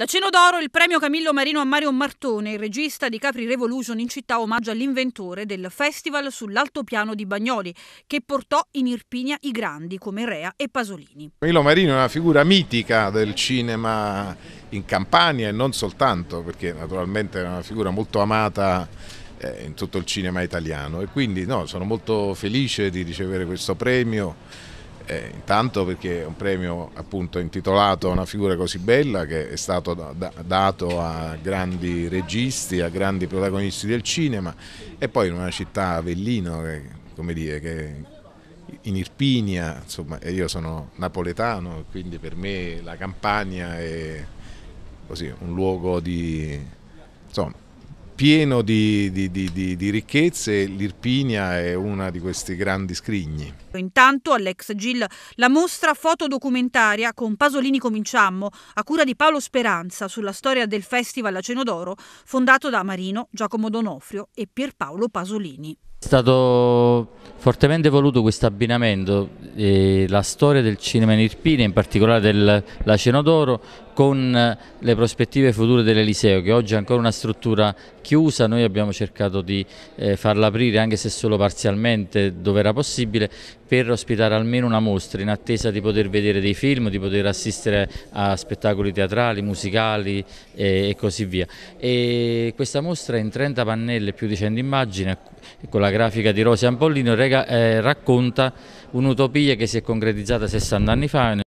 La Ceno d'Oro, il premio Camillo Marino a Mario Martone, il regista di Capri Revolution in città omaggio all'inventore del festival sull'altopiano di Bagnoli, che portò in Irpinia i grandi come Rea e Pasolini. Camillo Marino è una figura mitica del cinema in Campania e non soltanto, perché naturalmente è una figura molto amata eh, in tutto il cinema italiano e quindi no, sono molto felice di ricevere questo premio eh, intanto perché è un premio appunto intitolato a una figura così bella che è stato da dato a grandi registi, a grandi protagonisti del cinema e poi in una città Avellino che, come dire, che in Irpinia, insomma, io sono napoletano, quindi per me la Campania è così, un luogo di... Insomma, pieno di, di, di, di ricchezze, l'Irpinia è una di questi grandi scrigni. Intanto all'ex Gil la mostra fotodocumentaria con Pasolini Cominciammo a cura di Paolo Speranza sulla storia del Festival a Cenodoro fondato da Marino, Giacomo Donofrio e Pierpaolo Pasolini. È stato Fortemente voluto questo abbinamento, eh, la storia del cinema in Irpina, in particolare della Cenodoro, con eh, le prospettive future dell'Eliseo, che oggi è ancora una struttura chiusa, noi abbiamo cercato di eh, farla aprire anche se solo parzialmente dove era possibile, per ospitare almeno una mostra in attesa di poter vedere dei film, di poter assistere a spettacoli teatrali, musicali eh, e, così via. E questa mostra in 30 pannelle più di 100 immagini, eh, con la grafica di Rosi Ampollino, eh, racconta un'utopia che si è concretizzata 60 anni fa